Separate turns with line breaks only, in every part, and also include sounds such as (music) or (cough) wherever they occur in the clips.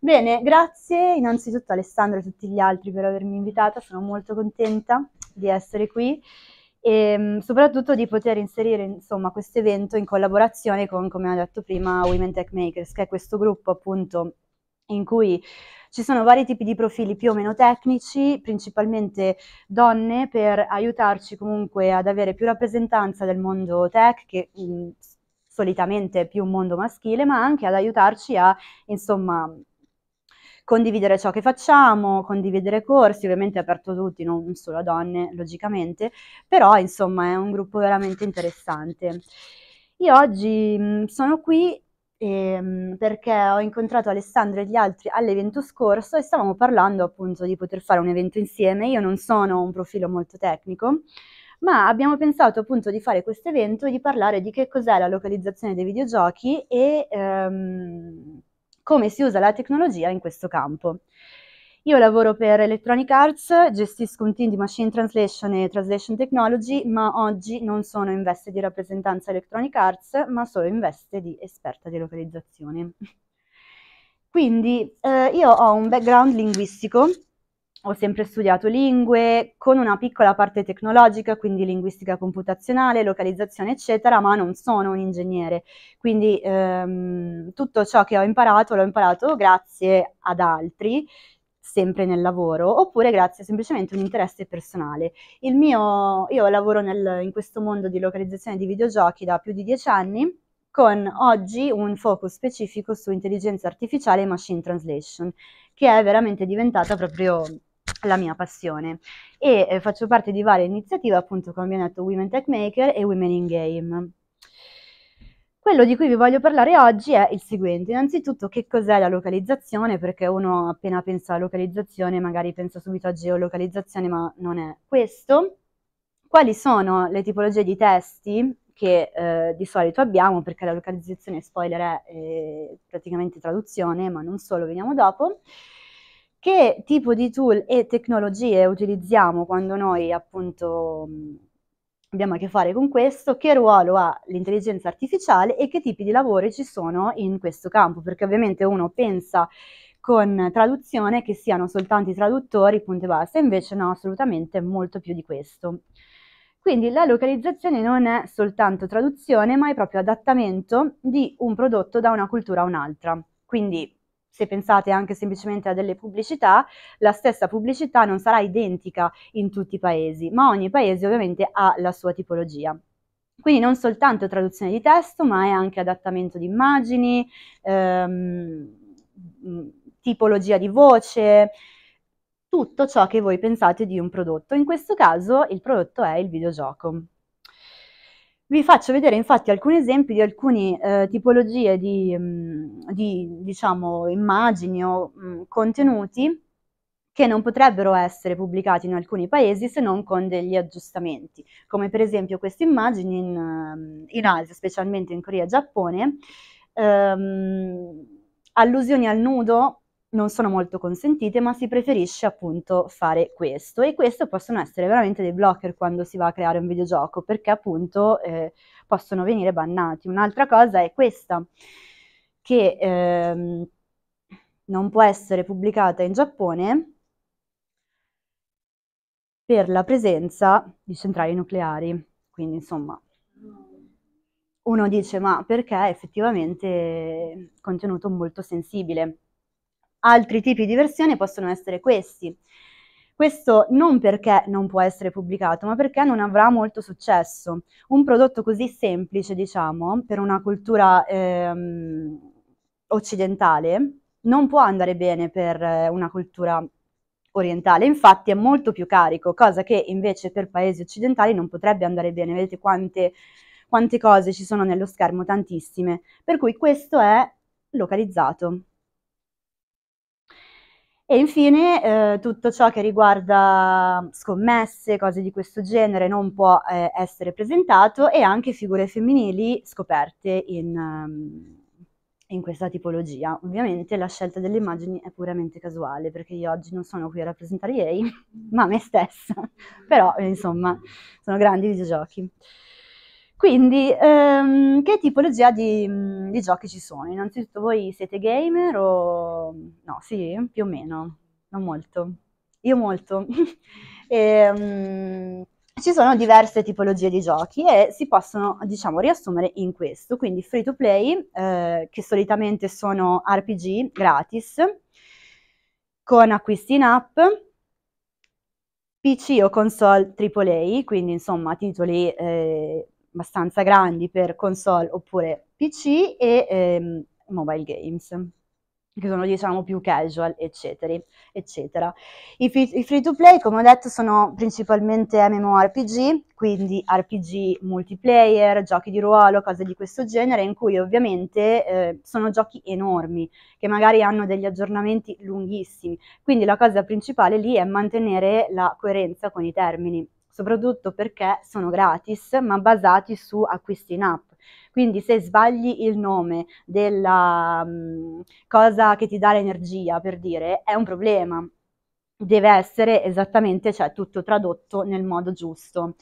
Bene, grazie innanzitutto Alessandro e a tutti gli altri per avermi invitata, sono molto contenta di essere qui e mm, soprattutto di poter inserire questo evento in collaborazione con, come ho detto prima, Women Tech Makers, che è questo gruppo appunto in cui ci sono vari tipi di profili più o meno tecnici, principalmente donne, per aiutarci comunque ad avere più rappresentanza del mondo tech, che mm, solitamente è più un mondo maschile, ma anche ad aiutarci a, insomma, condividere ciò che facciamo, condividere corsi, ovviamente aperto a tutti, non solo a donne, logicamente, però insomma è un gruppo veramente interessante. Io oggi mm, sono qui ehm, perché ho incontrato Alessandro e gli altri all'evento scorso e stavamo parlando appunto di poter fare un evento insieme. Io non sono un profilo molto tecnico, ma abbiamo pensato appunto di fare questo evento e di parlare di che cos'è la localizzazione dei videogiochi e ehm, come si usa la tecnologia in questo campo. Io lavoro per Electronic Arts, gestisco un team di Machine Translation e Translation Technology, ma oggi non sono in veste di rappresentanza Electronic Arts, ma solo in veste di esperta di localizzazione. Quindi eh, io ho un background linguistico ho sempre studiato lingue con una piccola parte tecnologica, quindi linguistica computazionale, localizzazione, eccetera, ma non sono un ingegnere. Quindi ehm, tutto ciò che ho imparato l'ho imparato grazie ad altri, sempre nel lavoro, oppure grazie semplicemente a un interesse personale. Il mio, io lavoro nel, in questo mondo di localizzazione di videogiochi da più di dieci anni con oggi un focus specifico su intelligenza artificiale e machine translation, che è veramente diventata proprio la mia passione e eh, faccio parte di varie iniziative, appunto come abbiamo detto Women Tech Maker e Women in Game. Quello di cui vi voglio parlare oggi è il seguente, innanzitutto che cos'è la localizzazione, perché uno appena pensa a localizzazione magari pensa subito a geolocalizzazione, ma non è questo. Quali sono le tipologie di testi che eh, di solito abbiamo, perché la localizzazione, spoiler, è eh, praticamente traduzione, ma non solo, veniamo dopo che tipo di tool e tecnologie utilizziamo quando noi appunto abbiamo a che fare con questo, che ruolo ha l'intelligenza artificiale e che tipi di lavori ci sono in questo campo, perché ovviamente uno pensa con traduzione che siano soltanto i traduttori, punto e basta, invece no, assolutamente molto più di questo. Quindi la localizzazione non è soltanto traduzione, ma è proprio adattamento di un prodotto da una cultura a un'altra. Quindi se pensate anche semplicemente a delle pubblicità, la stessa pubblicità non sarà identica in tutti i paesi, ma ogni paese ovviamente ha la sua tipologia. Quindi non soltanto traduzione di testo, ma è anche adattamento di immagini, ehm, mm, tipologia di voce, tutto ciò che voi pensate di un prodotto. In questo caso il prodotto è il videogioco. Vi faccio vedere infatti alcuni esempi di alcune eh, tipologie di, mh, mm, di diciamo, immagini o mh, mm, contenuti che non potrebbero essere pubblicati in alcuni paesi se non con degli aggiustamenti, come per esempio queste immagini in, mm, in Asia, specialmente in Corea e Giappone, ehm, allusioni al nudo non sono molto consentite, ma si preferisce appunto fare questo. E questo possono essere veramente dei blocker quando si va a creare un videogioco, perché appunto eh, possono venire bannati. Un'altra cosa è questa, che ehm, non può essere pubblicata in Giappone per la presenza di centrali nucleari. Quindi insomma, uno dice ma perché effettivamente è contenuto molto sensibile Altri tipi di versione possono essere questi. Questo non perché non può essere pubblicato, ma perché non avrà molto successo. Un prodotto così semplice, diciamo, per una cultura ehm, occidentale, non può andare bene per eh, una cultura orientale, infatti è molto più carico, cosa che invece per paesi occidentali non potrebbe andare bene. Vedete quante, quante cose ci sono nello schermo, tantissime. Per cui questo è localizzato. E infine eh, tutto ciò che riguarda scommesse, cose di questo genere, non può eh, essere presentato e anche figure femminili scoperte in, ehm, in, questa tipologia. Ovviamente la scelta delle immagini è puramente casuale perché io oggi non sono qui a rappresentare EA, (laughs) ma me stessa, (laughs) però insomma sono grandi videogiochi. Quindi, ehm, che tipologia di, mm, di, giochi ci sono? Innanzitutto voi siete gamer o... No, sì, più o meno, non molto. Io molto. (laughs) e, um, ci sono diverse tipologie di giochi e si possono, diciamo, riassumere in questo. Quindi free to play, eh, che solitamente sono RPG gratis, con acquisti in app, PC o console AAA, quindi insomma titoli... Eh, abbastanza grandi per console oppure PC e ehm, mobile games che sono diciamo più casual, eccetera. eccetera. I, I, free to play, come ho detto, sono principalmente MMORPG, quindi RPG multiplayer, giochi di ruolo, cose di questo genere, in cui ovviamente eh, sono giochi enormi, che magari hanno degli aggiornamenti lunghissimi. Quindi la cosa principale lì è mantenere la coerenza con i termini soprattutto perché sono gratis, ma basati su acquisti in app. Quindi se sbagli il nome della mh, mm, cosa che ti dà l'energia, per dire, è un problema. Deve essere esattamente, cioè tutto tradotto nel modo giusto.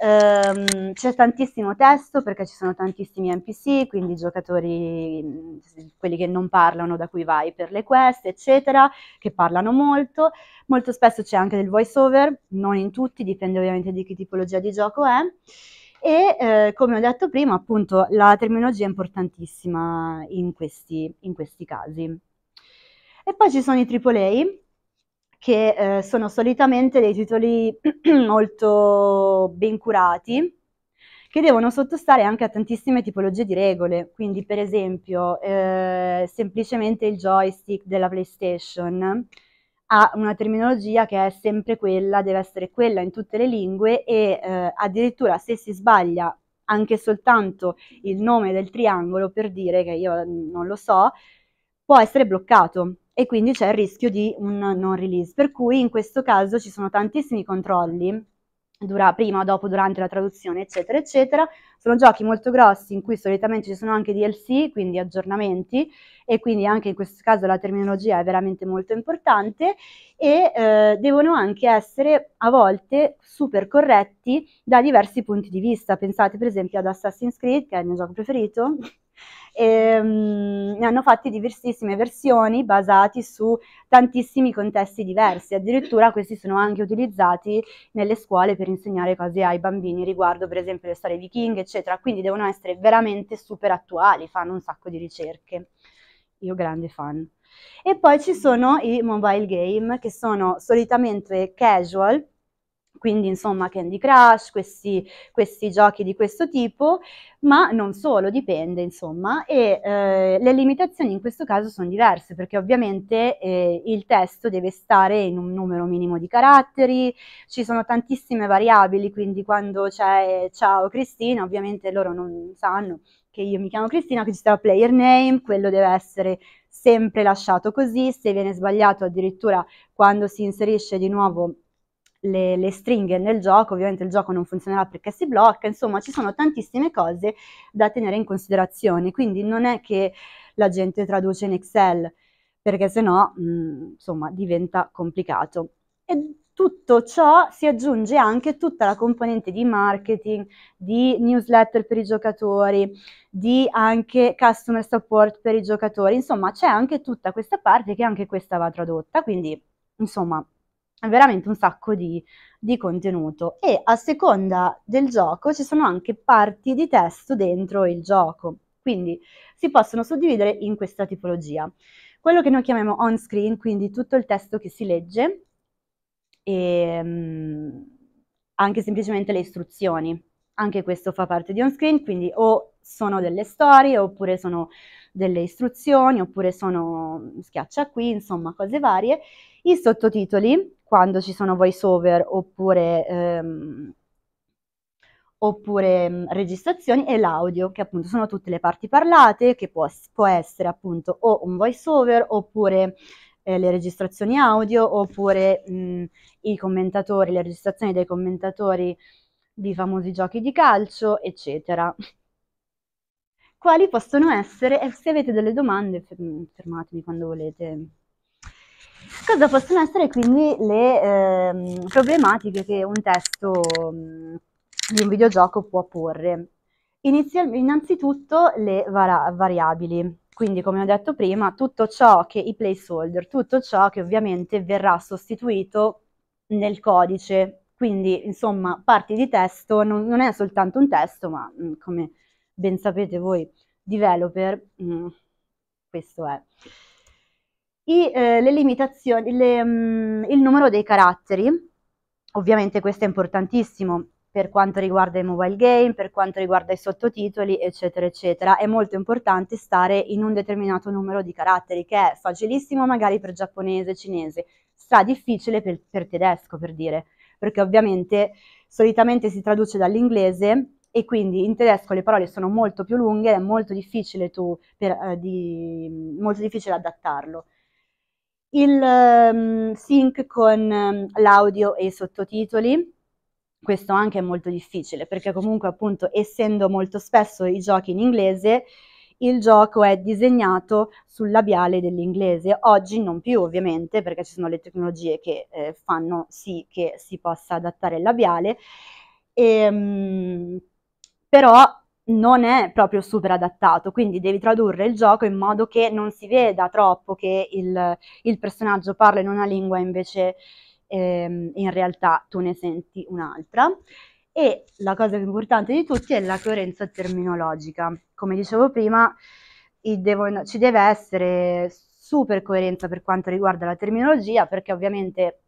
Um, c'è tantissimo testo perché ci sono tantissimi NPC, quindi giocatori, quelli che non parlano da cui vai per le quest, eccetera, che parlano molto. Molto spesso c'è anche del voice over, non in tutti, dipende ovviamente di che tipologia di gioco è. E eh, come ho detto prima, appunto, la terminologia è importantissima in questi, in questi casi. E poi ci sono i AAA, che eh, sono solitamente dei titoli (clears throat) molto ben curati, che devono sottostare anche a tantissime tipologie di regole, quindi per esempio eh, semplicemente il joystick della PlayStation ha una terminologia che è sempre quella, deve essere quella in tutte le lingue e eh, addirittura se si sbaglia anche soltanto il nome del triangolo per dire che io non lo so, può essere bloccato e quindi c'è il rischio di un non release. Per cui in questo caso ci sono tantissimi controlli, dura, prima, dopo, durante la traduzione, eccetera, eccetera. Sono giochi molto grossi in cui solitamente ci sono anche DLC, quindi aggiornamenti, e quindi anche in questo caso la terminologia è veramente molto importante e eh, devono anche essere a volte super corretti da diversi punti di vista. Pensate per esempio ad Assassin's Creed, che è il mio gioco preferito, e, ehm, ne hanno fatti diversissime versioni basate su tantissimi contesti diversi, addirittura questi sono anche utilizzati nelle scuole per insegnare cose ai bambini riguardo per esempio le storie viking, eccetera, quindi devono essere veramente super attuali, fanno un sacco di ricerche. Io grande fan. E poi ci sono i mobile game che sono solitamente casual, quindi insomma Candy Crush, questi, questi, giochi di questo tipo, ma non solo, dipende insomma, e eh, le limitazioni in questo caso sono diverse perché ovviamente eh, il testo deve stare in un numero minimo di caratteri, ci sono tantissime variabili, quindi quando c'è ciao Cristina ovviamente loro non sanno che io mi chiamo Cristina, che ci sarà player name, quello deve essere sempre lasciato così, se viene sbagliato addirittura quando si inserisce di nuovo le, le, stringhe nel gioco, ovviamente il gioco non funzionerà perché si blocca, insomma ci sono tantissime cose da tenere in considerazione, quindi non è che la gente traduce in Excel perché sennò mh, mm, insomma diventa complicato. E tutto ciò si aggiunge anche tutta la componente di marketing, di newsletter per i giocatori, di anche customer support per i giocatori, insomma c'è anche tutta questa parte che anche questa va tradotta, quindi insomma veramente un sacco di, di, contenuto e a seconda del gioco ci sono anche parti di testo dentro il gioco, quindi si possono suddividere in questa tipologia. Quello che noi chiamiamo on screen, quindi tutto il testo che si legge e ehm, mh, anche semplicemente le istruzioni. Anche questo fa parte di on screen, quindi o sono delle storie, oppure sono delle istruzioni, oppure sono schiaccia qui, insomma cose varie i sottotitoli, quando ci sono voiceover oppure, ehm, oppure mm, registrazioni, e l'audio, che appunto sono tutte le parti parlate, che può, può essere appunto o un over oppure eh, le registrazioni audio, oppure mh, mm, i commentatori, le registrazioni dei commentatori di famosi giochi di calcio, eccetera. Quali possono essere, se avete delle domande, mm, fermatemi quando volete. Cosa possono essere quindi le eh, problematiche che un testo mh, mm, di un videogioco può porre? Inizial, innanzitutto le var variabili, quindi come ho detto prima tutto ciò che i placeholder, tutto ciò che ovviamente verrà sostituito nel codice, quindi insomma parti di testo, non, non è soltanto un testo ma mh, mm, come ben sapete voi developer, mh, mm, questo è i, eh, le limitazioni, le, mh, mm, il numero dei caratteri, ovviamente questo è importantissimo per quanto riguarda i mobile game, per quanto riguarda i sottotitoli, eccetera, eccetera. È molto importante stare in un determinato numero di caratteri, che è facilissimo magari per giapponese, cinese, sta difficile per, per tedesco, per dire, perché ovviamente solitamente si traduce dall'inglese e quindi in tedesco le parole sono molto più lunghe, è molto difficile, tu per, eh, di, molto difficile adattarlo il um, sync con um, l'audio e i sottotitoli. Questo anche è molto difficile perché comunque appunto essendo molto spesso i giochi in inglese il gioco è disegnato sul labiale dell'inglese, oggi non più ovviamente perché ci sono le tecnologie che eh, fanno sì che si possa adattare il labiale, e, um, però non è proprio super adattato, quindi devi tradurre il gioco in modo che non si veda troppo che il, il personaggio parla in una lingua invece ehm, in realtà tu ne senti un'altra. E la cosa più importante di tutti è la coerenza terminologica. Come dicevo prima, devo, ci deve essere super coerenza per quanto riguarda la terminologia, perché ovviamente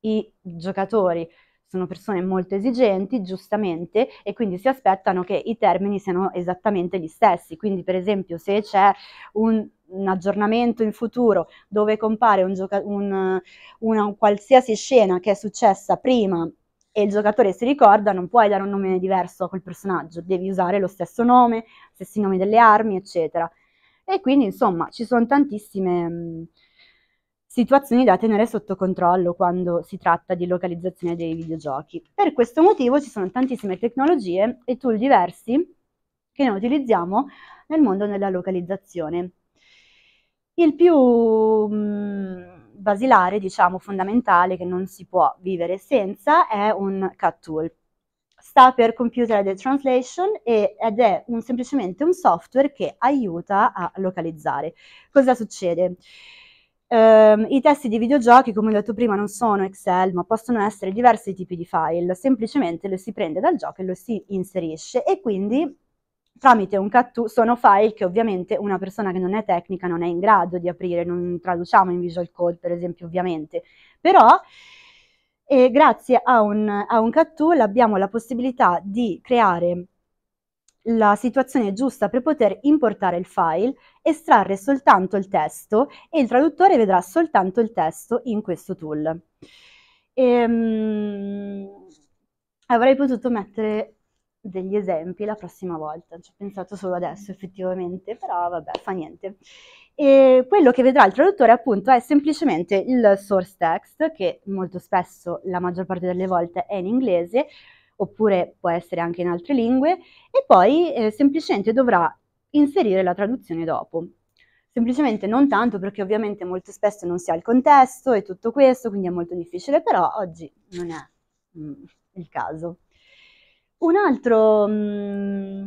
i giocatori sono persone molto esigenti, giustamente, e quindi si aspettano che i termini siano esattamente gli stessi. Quindi, per esempio, se c'è un, un aggiornamento in futuro dove compare un un, una qualsiasi scena che è successa prima e il giocatore si ricorda, non puoi dare un nome diverso a quel personaggio, devi usare lo stesso nome, stessi nomi delle armi, eccetera. E quindi, insomma, ci sono tantissime... Mh, situazioni da tenere sotto controllo quando si tratta di localizzazione dei videogiochi. Per questo motivo ci sono tantissime tecnologie e tool diversi che noi utilizziamo nel mondo della localizzazione. Il più mh, mm, basilare, diciamo fondamentale, che non si può vivere senza, è un CAT tool. Sta per Computer Aided Translation ed è un, semplicemente un software che aiuta a localizzare. Cosa succede? Uh, I testi di videogiochi, come ho detto prima, non sono Excel, ma possono essere diversi tipi di file. Semplicemente lo si prende dal gioco e lo si inserisce e quindi tramite un cattu sono file che ovviamente una persona che non è tecnica non è in grado di aprire, non traduciamo in Visual Code per esempio ovviamente, però eh, grazie a un, a un cattu abbiamo la possibilità di creare la situazione giusta per poter importare il file, estrarre soltanto il testo e il traduttore vedrà soltanto il testo in questo tool. Ehm, avrei potuto mettere degli esempi la prossima volta, ci ho pensato solo adesso effettivamente, però vabbè, fa niente. E quello che vedrà il traduttore appunto è semplicemente il source text, che molto spesso, la maggior parte delle volte, è in inglese, oppure può essere anche in altre lingue e poi eh, semplicemente dovrà inserire la traduzione dopo. Semplicemente non tanto perché ovviamente molto spesso non si ha il contesto e tutto questo, quindi è molto difficile, però oggi non è mm, il caso. Un altro, mm,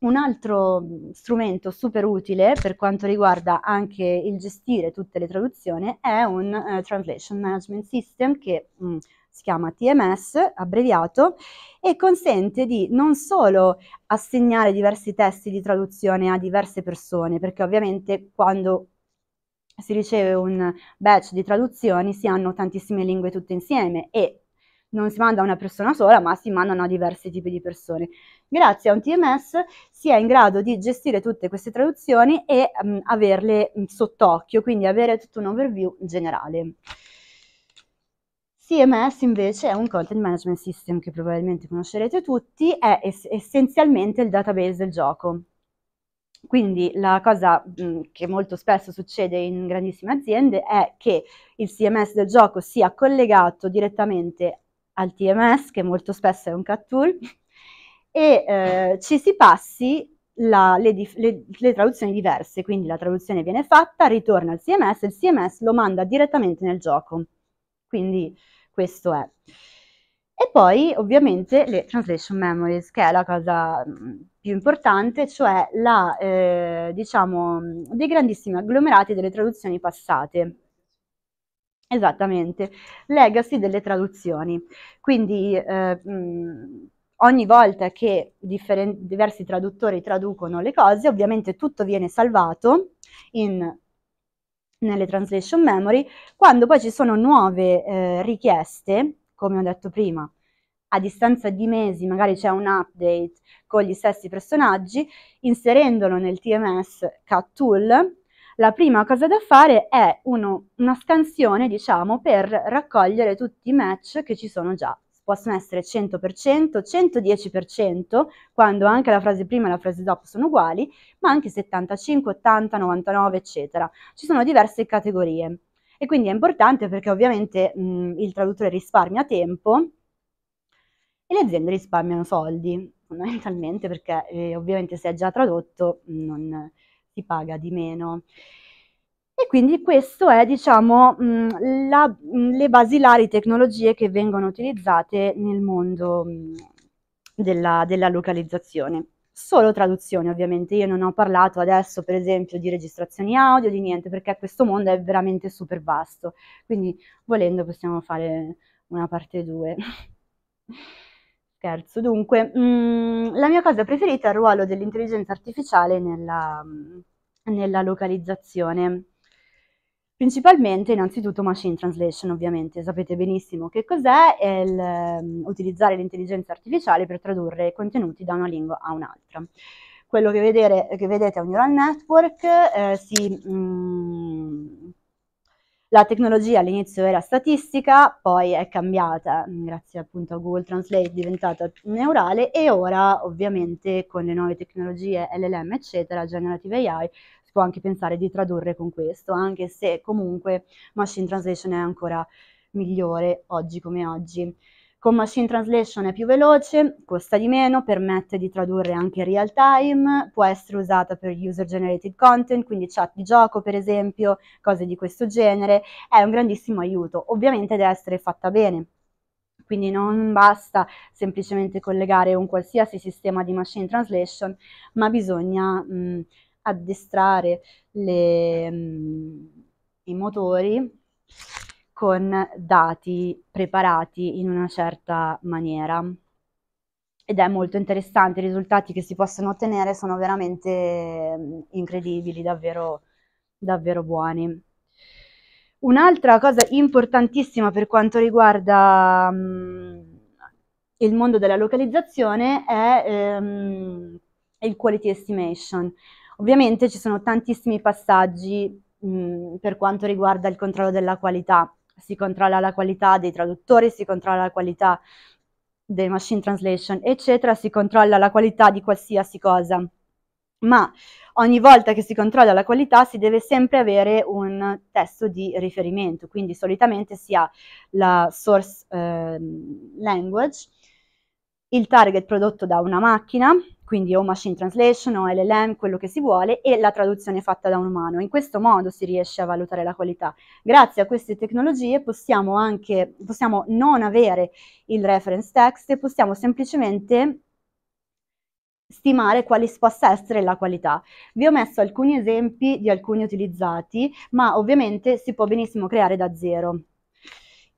un altro mm, strumento super utile per quanto riguarda anche il gestire tutte le traduzioni è un uh, Translation Management System che mh, mm, si chiama TMS, abbreviato, e consente di non solo assegnare diversi testi di traduzione a diverse persone, perché ovviamente quando si riceve un batch di traduzioni si hanno tantissime lingue tutte insieme e non si manda a una persona sola, ma si mandano a diversi tipi di persone. Grazie a un TMS si è in grado di gestire tutte queste traduzioni e mh, averle sott'occhio, quindi avere tutto un overview generale. CMS invece è un Content Management System che probabilmente conoscerete tutti, è ess essenzialmente il database del gioco. Quindi la cosa mh, che molto spesso succede in grandissime aziende è che il CMS del gioco sia collegato direttamente al TMS, che molto spesso è un cat tool, e eh, ci si passi la, le, le, le, traduzioni diverse, quindi la traduzione viene fatta, ritorna al CMS e il CMS lo manda direttamente nel gioco. Quindi questo è. E poi ovviamente le translation memories, che è la cosa mm, più importante, cioè la, eh, diciamo, mm, dei grandissimi agglomerati delle traduzioni passate. Esattamente, legacy delle traduzioni. Quindi eh, mh, mm, ogni volta che differen- diversi traduttori traducono le cose, ovviamente tutto viene salvato in nelle translation memory, quando poi ci sono nuove eh, richieste, come ho detto prima, a distanza di mesi magari c'è un update con gli stessi personaggi, inserendolo nel TMS Cat Tool, la prima cosa da fare è uno, una scansione, diciamo, per raccogliere tutti i match che ci sono già possono essere 100%, 110%, quando anche la frase prima e la frase dopo sono uguali, ma anche 75, 80, 99, eccetera. Ci sono diverse categorie. E quindi è importante perché ovviamente mh, il traduttore risparmia tempo e le aziende risparmiano soldi, fondamentalmente perché eh, ovviamente se è già tradotto non si paga di meno. E quindi questo è, diciamo, mh, mm, la, mh, mm, le basilari tecnologie che vengono utilizzate nel mondo mh, mm, della, della localizzazione solo traduzioni ovviamente, io non ho parlato adesso per esempio di registrazioni audio, di niente, perché questo mondo è veramente super vasto, quindi volendo possiamo fare una parte 2. (laughs) Scherzo, dunque, mh, la mia cosa preferita è il ruolo dell'intelligenza artificiale nella, nella localizzazione. Principalmente, innanzitutto, machine translation, ovviamente, sapete benissimo che cos'è, è il, um, utilizzare l'intelligenza artificiale per tradurre contenuti da una lingua a un'altra. Quello che, vedere, che, vedete è un neural network, eh, si, um, la tecnologia all'inizio era statistica, poi è cambiata, mm, grazie appunto a Google Translate, è diventata neurale e ora ovviamente con le nuove tecnologie LLM eccetera, Generative AI, può anche pensare di tradurre con questo, anche se comunque Machine Translation è ancora migliore oggi come oggi. Con Machine Translation è più veloce, costa di meno, permette di tradurre anche in real time, può essere usata per user generated content, quindi chat di gioco per esempio, cose di questo genere, è un grandissimo aiuto, ovviamente deve essere fatta bene. Quindi non basta semplicemente collegare un qualsiasi sistema di machine translation, ma bisogna mh, addestrare le, mh, mm, i motori con dati preparati in una certa maniera ed è molto interessante, i risultati che si possono ottenere sono veramente mm, incredibili, davvero, davvero buoni. Un'altra cosa importantissima per quanto riguarda um, il mondo della localizzazione è um, il quality estimation, Ovviamente ci sono tantissimi passaggi mh, mm, per quanto riguarda il controllo della qualità. Si controlla la qualità dei traduttori, si controlla la qualità delle machine translation, eccetera, si controlla la qualità di qualsiasi cosa. Ma ogni volta che si controlla la qualità si deve sempre avere un testo di riferimento, quindi solitamente si ha la source eh, language, il target prodotto da una macchina, quindi o machine translation o LLM, quello che si vuole, e la traduzione fatta da un umano. In questo modo si riesce a valutare la qualità. Grazie a queste tecnologie possiamo anche, possiamo non avere il reference text e possiamo semplicemente stimare quale possa essere la qualità. Vi ho messo alcuni esempi di alcuni utilizzati, ma ovviamente si può benissimo creare da zero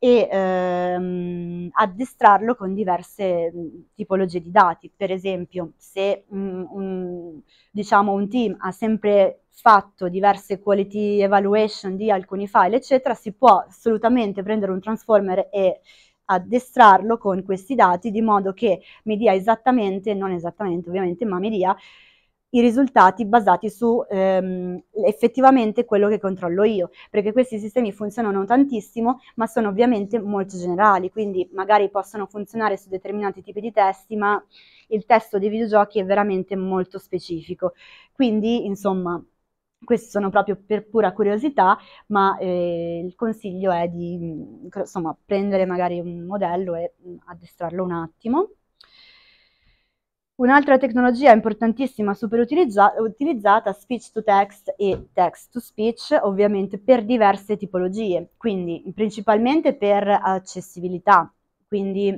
e ehm, addestrarlo con diverse mm, tipologie di dati. Per esempio, se mh, mm, un, diciamo, un team ha sempre fatto diverse quality evaluation di alcuni file, eccetera, si può assolutamente prendere un transformer e addestrarlo con questi dati di modo che mi dia esattamente, non esattamente ovviamente, ma mi dia i risultati basati su ehm, effettivamente quello che controllo io, perché questi sistemi funzionano tantissimo, ma sono ovviamente molto generali, quindi magari possono funzionare su determinati tipi di testi, ma il testo dei videogiochi è veramente molto specifico. Quindi, insomma, questi sono proprio per pura curiosità, ma eh, il consiglio è di insomma, prendere magari un modello e mm, addestrarlo un attimo. Un'altra tecnologia importantissima, super utilizzata, speech to text e text to speech, ovviamente per diverse tipologie, quindi principalmente per accessibilità, quindi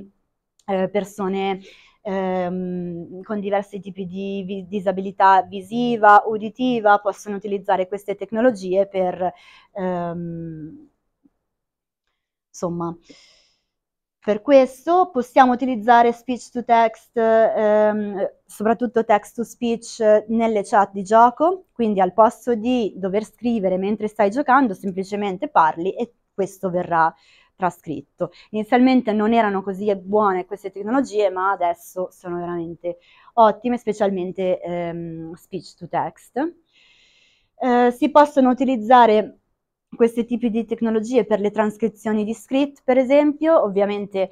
eh, persone ehm, con diversi tipi di vi disabilità visiva, uditiva, possono utilizzare queste tecnologie per, ehm, insomma, per questo possiamo utilizzare speech to text, ehm, soprattutto text to speech eh, nelle chat di gioco, quindi al posto di dover scrivere mentre stai giocando semplicemente parli e questo verrà trascritto. Inizialmente non erano così buone queste tecnologie ma adesso sono veramente ottime, specialmente ehm, speech to text. Eh, si possono utilizzare questi tipi di tecnologie per le trascrizioni di script, per esempio, ovviamente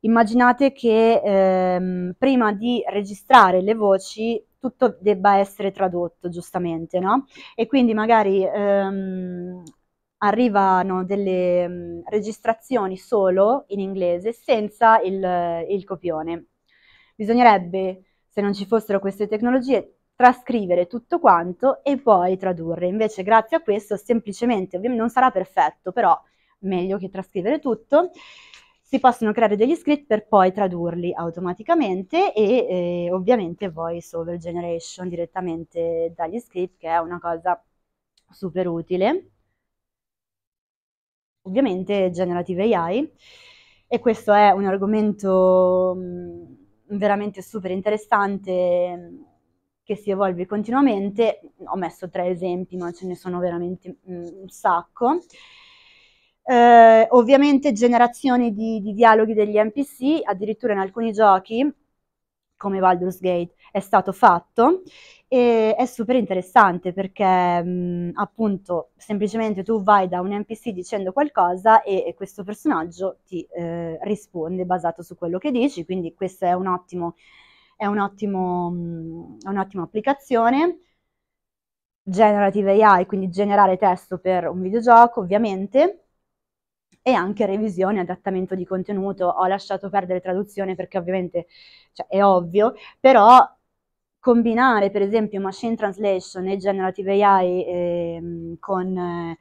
immaginate che ehm, prima di registrare le voci tutto debba essere tradotto, giustamente, no? E quindi magari ehm, arrivano delle mh, mm, registrazioni solo in inglese senza il, il copione. Bisognerebbe, se non ci fossero queste tecnologie, trascrivere tutto quanto e poi tradurre. Invece grazie a questo semplicemente, non sarà perfetto, però meglio che trascrivere tutto, si possono creare degli script per poi tradurli automaticamente e eh, ovviamente voice over generation direttamente dagli script che è una cosa super utile. Ovviamente generative AI e questo è un argomento mh, mm, veramente super interessante che si evolve continuamente, ho messo tre esempi, ma ce ne sono veramente mm, un sacco. Eh, ovviamente generazioni di, di dialoghi degli NPC, addirittura in alcuni giochi, come Baldur's Gate, è stato fatto e è super interessante perché mh, mm, appunto semplicemente tu vai da un NPC dicendo qualcosa e, e questo personaggio ti eh, risponde basato su quello che dici, quindi questo è un ottimo Mm, è un'ottima applicazione. Generative AI, quindi generare testo per un videogioco ovviamente, e anche revisione, adattamento di contenuto. Ho lasciato perdere traduzione perché ovviamente cioè, è ovvio, però combinare per esempio machine translation e generative AI eh, con... Eh,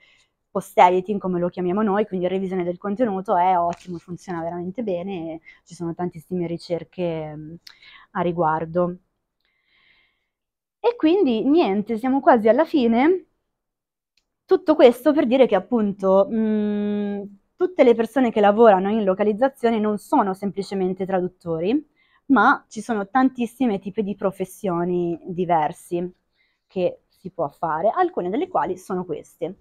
post editing come lo chiamiamo noi, quindi revisione del contenuto, è ottimo, funziona veramente bene, ci sono tantissime ricerche mm, a riguardo. E quindi niente, siamo quasi alla fine. Tutto questo per dire che appunto mh, mm, tutte le persone che lavorano in localizzazione non sono semplicemente traduttori, ma ci sono tantissime tipi di professioni diversi che si può fare, alcune delle quali sono queste.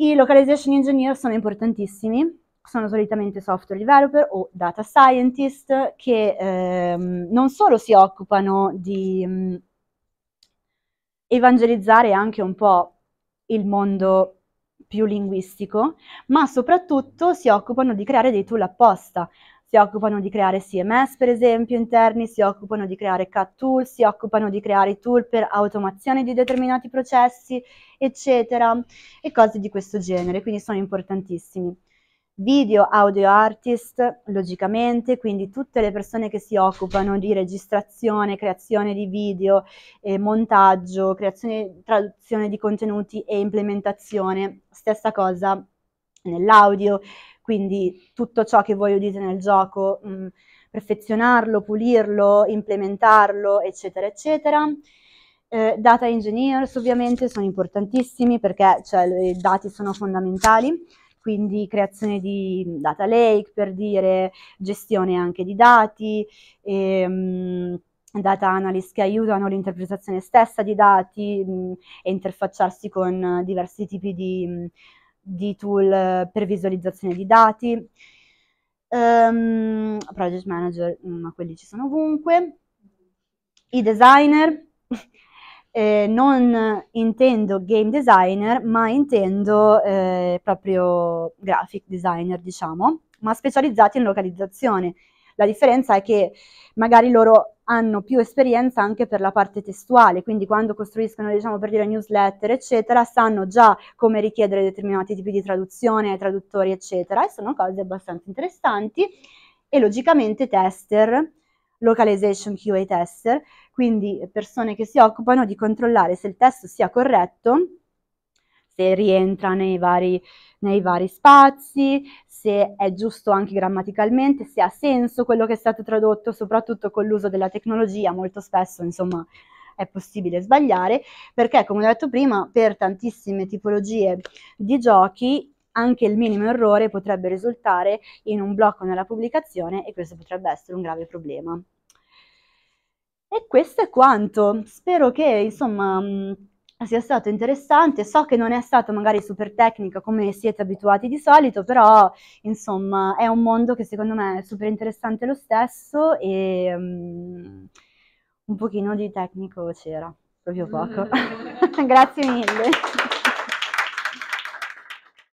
I localization engineer sono importantissimi, sono solitamente software developer o data scientist che ehm, non solo si occupano di mh, mm, evangelizzare anche un po' il mondo più linguistico, ma soprattutto si occupano di creare dei tool apposta si occupano di creare CMS per esempio interni, si occupano di creare CAT tool, si occupano di creare tool per automazione di determinati processi, eccetera, e cose di questo genere, quindi sono importantissimi. Video audio artist, logicamente, quindi tutte le persone che si occupano di registrazione, creazione di video, eh, montaggio, creazione, traduzione di contenuti e implementazione, stessa cosa nell'audio, quindi tutto ciò che voi udite nel gioco, mh, mm, perfezionarlo, pulirlo, implementarlo, eccetera, eccetera. Eh, data engineers ovviamente sono importantissimi perché cioè, i dati sono fondamentali, quindi creazione di data lake per dire, gestione anche di dati, e, ehm, mh, data analyst che aiutano l'interpretazione stessa di dati mh, mm, e interfacciarsi con diversi tipi di, mm, di tool eh, per visualizzazione di dati, um, project manager, mm, ma quelli ci sono ovunque, i designer, (laughs) eh, non intendo game designer, ma intendo eh, proprio graphic designer, diciamo, ma specializzati in localizzazione la differenza è che magari loro hanno più esperienza anche per la parte testuale, quindi quando costruiscono, diciamo, per dire newsletter, eccetera, sanno già come richiedere determinati tipi di traduzione ai traduttori, eccetera, e sono cose abbastanza interessanti. E logicamente tester, localization QA tester, quindi persone che si occupano di controllare se il testo sia corretto se rientra nei vari, nei vari spazi, se è giusto anche grammaticalmente, se ha senso quello che è stato tradotto, soprattutto con l'uso della tecnologia, molto spesso insomma è possibile sbagliare, perché come ho detto prima, per tantissime tipologie di giochi anche il minimo errore potrebbe risultare in un blocco nella pubblicazione e questo potrebbe essere un grave problema. E questo è quanto. Spero che, insomma, sia stato interessante. So che non è stato magari super tecnica come siete abituati di solito, però insomma è un mondo che secondo me è super interessante lo stesso e um, un pochino di tecnico c'era, proprio poco. Mm. (laughs) Grazie mille.